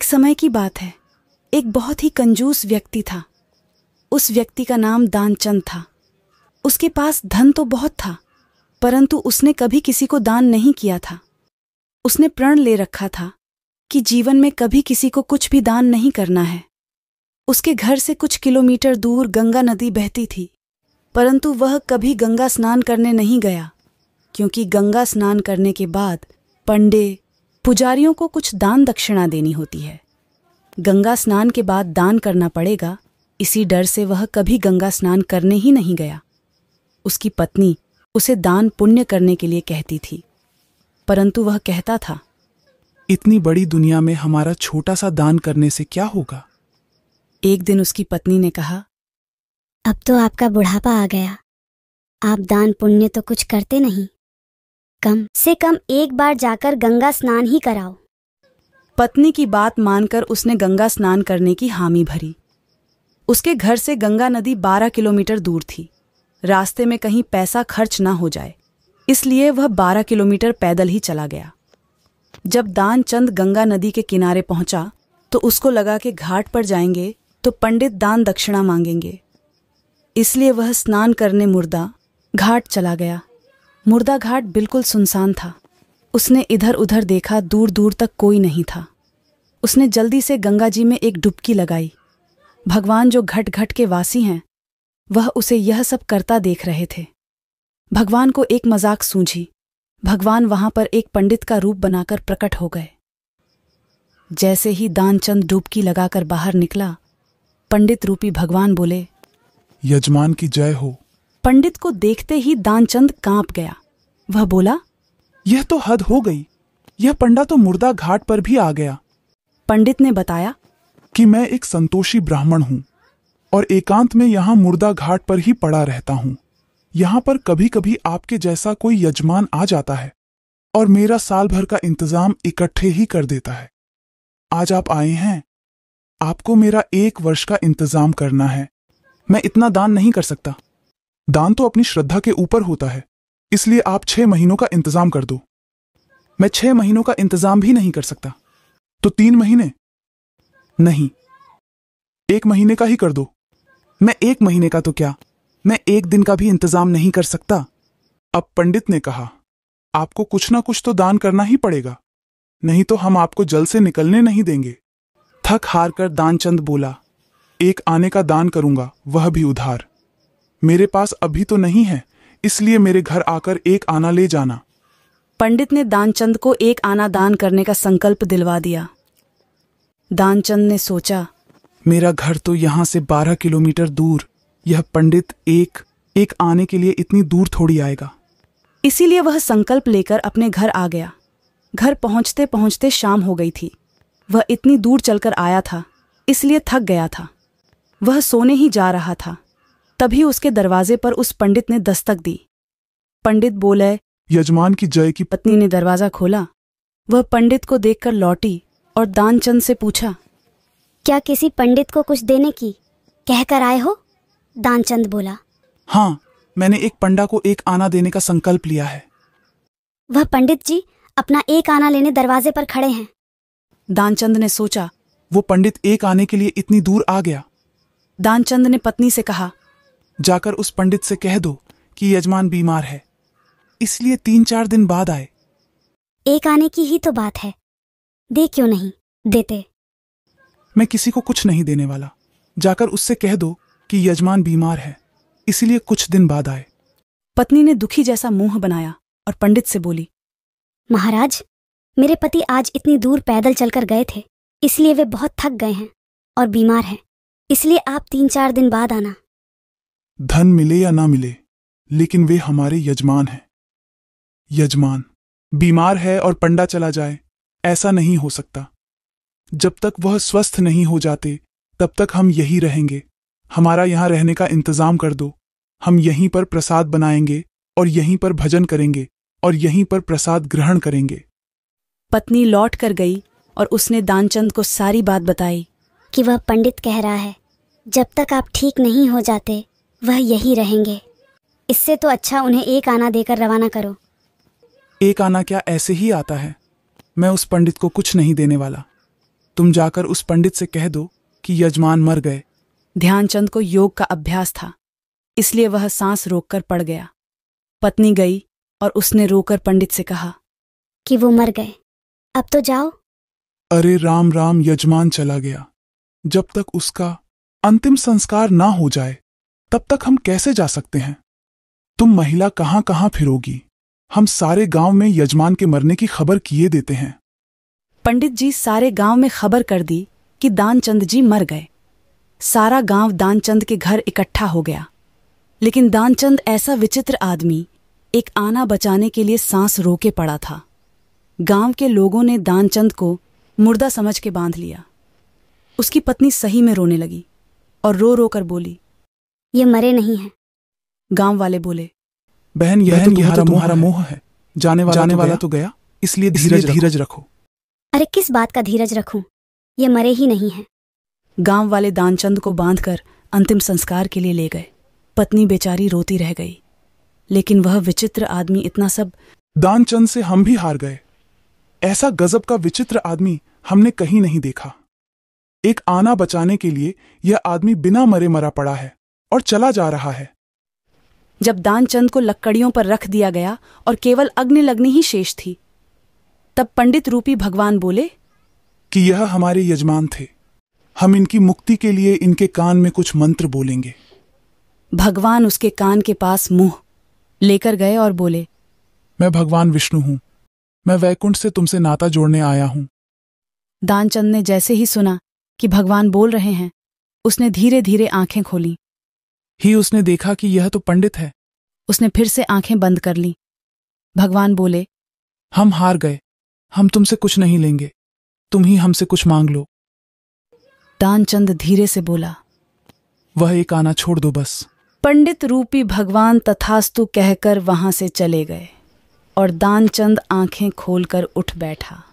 एक समय की बात है एक बहुत ही कंजूस व्यक्ति था उस व्यक्ति का नाम दानचंद था उसके पास धन तो बहुत था परंतु उसने कभी किसी को दान नहीं किया था उसने प्रण ले रखा था कि जीवन में कभी किसी को कुछ भी दान नहीं करना है उसके घर से कुछ किलोमीटर दूर गंगा नदी बहती थी परंतु वह कभी गंगा स्नान करने नहीं गया क्योंकि गंगा स्नान करने के बाद पंडे पुजारियों को कुछ दान दक्षिणा देनी होती है गंगा स्नान के बाद दान करना पड़ेगा इसी डर से वह कभी गंगा स्नान करने ही नहीं गया उसकी पत्नी उसे दान पुण्य करने के लिए कहती थी परंतु वह कहता था इतनी बड़ी दुनिया में हमारा छोटा सा दान करने से क्या होगा एक दिन उसकी पत्नी ने कहा अब तो आपका बुढ़ापा आ गया आप दान पुण्य तो कुछ करते नहीं कम से कम एक बार जाकर गंगा स्नान ही कराओ पत्नी की बात मानकर उसने गंगा स्नान करने की हामी भरी उसके घर से गंगा नदी बारह किलोमीटर दूर थी रास्ते में कहीं पैसा खर्च ना हो जाए इसलिए वह बारह किलोमीटर पैदल ही चला गया जब दान चंद गंगा नदी के किनारे पहुंचा तो उसको लगा कि घाट पर जाएंगे तो पंडित दान दक्षिणा मांगेंगे इसलिए वह स्नान करने मुर्दा घाट चला गया मुर्दा घाट बिल्कुल सुनसान था उसने इधर उधर देखा दूर दूर तक कोई नहीं था उसने जल्दी से गंगा जी में एक डुबकी लगाई भगवान जो घट घट के वासी हैं वह उसे यह सब करता देख रहे थे भगवान को एक मजाक सूझी भगवान वहां पर एक पंडित का रूप बनाकर प्रकट हो गए जैसे ही दानचंद डुबकी लगाकर बाहर निकला पंडित रूपी भगवान बोले यजमान की जय हो पंडित को देखते ही दानचंद कांप गया वह बोला यह तो हद हो गई यह पंडा तो मुर्दा घाट पर भी आ गया पंडित ने बताया कि मैं एक संतोषी ब्राह्मण हूँ और एकांत में यहाँ मुर्दा घाट पर ही पड़ा रहता हूँ यहाँ पर कभी कभी आपके जैसा कोई यजमान आ जाता है और मेरा साल भर का इंतजाम इकट्ठे ही कर देता है आज आप आए हैं आपको मेरा एक वर्ष का इंतजाम करना है मैं इतना दान नहीं कर सकता दान तो अपनी श्रद्धा के ऊपर होता है इसलिए आप छह महीनों का इंतजाम कर दो मैं छह महीनों का इंतजाम भी नहीं कर सकता तो तीन महीने नहीं एक महीने का ही कर दो मैं एक महीने का तो क्या मैं एक दिन का भी इंतजाम नहीं कर सकता अब पंडित ने कहा आपको कुछ ना कुछ तो दान करना ही पड़ेगा नहीं तो हम आपको जल से निकलने नहीं देंगे थक हार कर दानचंद बोला एक आने का दान करूंगा वह भी उधार मेरे पास अभी तो नहीं है इसलिए मेरे घर आकर एक आना ले जाना पंडित ने दानचंद को एक आना दान करने का संकल्प दिलवा दिया दानचंद ने सोचा मेरा घर तो यहाँ से बारह किलोमीटर दूर यह पंडित एक एक आने के लिए इतनी दूर थोड़ी आएगा इसीलिए वह संकल्प लेकर अपने घर आ गया घर पहुंचते पहुंचते शाम हो गई थी वह इतनी दूर चलकर आया था इसलिए थक गया था वह सोने ही जा रहा था तभी उसके दरवाजे पर उस पंडित ने दस्तक दी पंडित बोले यजमान की जय की पत्नी ने दरवाजा खोला वह पंडित को देखकर लौटी और दानचंद से पूछा क्या किसी पंडित को कुछ देने की कहकर आए हो दानचंद बोला हाँ मैंने एक पंडा को एक आना देने का संकल्प लिया है वह पंडित जी अपना एक आना लेने दरवाजे पर खड़े हैं दानचंद ने सोचा वो पंडित एक आने के लिए इतनी दूर आ गया दानचंद ने पत्नी से कहा जाकर उस पंडित से कह दो कि यजमान बीमार है इसलिए तीन चार दिन बाद आए एक आने की ही तो बात है दे क्यों नहीं देते मैं किसी को कुछ नहीं देने वाला जाकर उससे कह दो कि यजमान बीमार है इसलिए कुछ दिन बाद आए पत्नी ने दुखी जैसा मुंह बनाया और पंडित से बोली महाराज मेरे पति आज इतनी दूर पैदल चलकर गए थे इसलिए वे बहुत थक गए हैं और बीमार हैं इसलिए आप तीन चार दिन बाद आना धन मिले या ना मिले लेकिन वे हमारे यजमान हैं यजमान बीमार है और पंडा चला जाए ऐसा नहीं हो सकता जब तक वह स्वस्थ नहीं हो जाते तब तक हम यही रहेंगे हमारा यहाँ रहने का इंतजाम कर दो हम यहीं पर प्रसाद बनाएंगे और यहीं पर भजन करेंगे और यहीं पर प्रसाद ग्रहण करेंगे पत्नी लौट कर गई और उसने दानचंद को सारी बात बताई कि वह पंडित कह रहा है जब तक आप ठीक नहीं हो जाते वह यही रहेंगे इससे तो अच्छा उन्हें एक आना देकर रवाना करो एक आना क्या ऐसे ही आता है मैं उस पंडित को कुछ नहीं देने वाला तुम जाकर उस पंडित से कह दो कि यजमान मर गए ध्यानचंद को योग का अभ्यास था इसलिए वह सांस रोककर पड़ गया पत्नी गई और उसने रोकर पंडित से कहा कि वो मर गए अब तो जाओ अरे राम राम यजमान चला गया जब तक उसका अंतिम संस्कार ना हो जाए तब तक हम कैसे जा सकते हैं तुम महिला कहाँ कहाँ फिरोगी हम सारे गांव में यजमान के मरने की खबर किए देते हैं पंडित जी सारे गांव में खबर कर दी कि दानचंद जी मर गए सारा गांव दानचंद के घर इकट्ठा हो गया लेकिन दानचंद ऐसा विचित्र आदमी एक आना बचाने के लिए सांस रोके पड़ा था गांव के लोगों ने दानचंद को मुर्दा समझ के बांध लिया उसकी पत्नी सही में रोने लगी और रो रो कर बोली ये मरे नहीं है गांव वाले बोले बहन यह तो तुम्हारा तुम्हारा मोह है जाने वाला तो जाने वाला तो गया इसलिए धीरज धीरज रखो अरे किस बात का धीरज रखूं ये मरे ही नहीं है गांव वाले दानचंद को बांधकर अंतिम संस्कार के लिए ले गए पत्नी बेचारी रोती रह गई लेकिन वह विचित्र आदमी इतना सब दानचंद से हम भी हार गए ऐसा गजब का विचित्र आदमी हमने कहीं नहीं देखा एक आना बचाने के लिए यह आदमी बिना मरे मरा पड़ा है और चला जा रहा है जब दानचंद को लकड़ियों पर रख दिया गया और केवल अग्नि लगनी ही शेष थी तब पंडित रूपी भगवान बोले कि यह हमारे यजमान थे हम इनकी मुक्ति के लिए इनके कान में कुछ मंत्र बोलेंगे भगवान उसके कान के पास मुंह लेकर गए और बोले मैं भगवान विष्णु हूं मैं वैकुंठ से तुमसे नाता जोड़ने आया हूं दानचंद ने जैसे ही सुना कि भगवान बोल रहे हैं उसने धीरे धीरे आंखें खोली ही उसने देखा कि यह तो पंडित है उसने फिर से आंखें बंद कर ली भगवान बोले हम हार गए हम तुमसे कुछ नहीं लेंगे तुम ही हमसे कुछ मांग लो दानचंद धीरे से बोला वह एक आना छोड़ दो बस पंडित रूपी भगवान तथास्तु कहकर वहां से चले गए और दानचंद आंखें खोलकर उठ बैठा